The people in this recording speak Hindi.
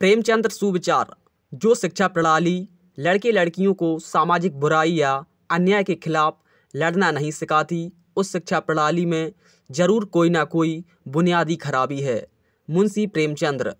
प्रेमचंद्र सुविचार जो शिक्षा प्रणाली लड़के लड़कियों को सामाजिक बुराई या अन्याय के खिलाफ लड़ना नहीं सिखाती उस शिक्षा प्रणाली में ज़रूर कोई ना कोई बुनियादी खराबी है मुंशी प्रेमचंद्र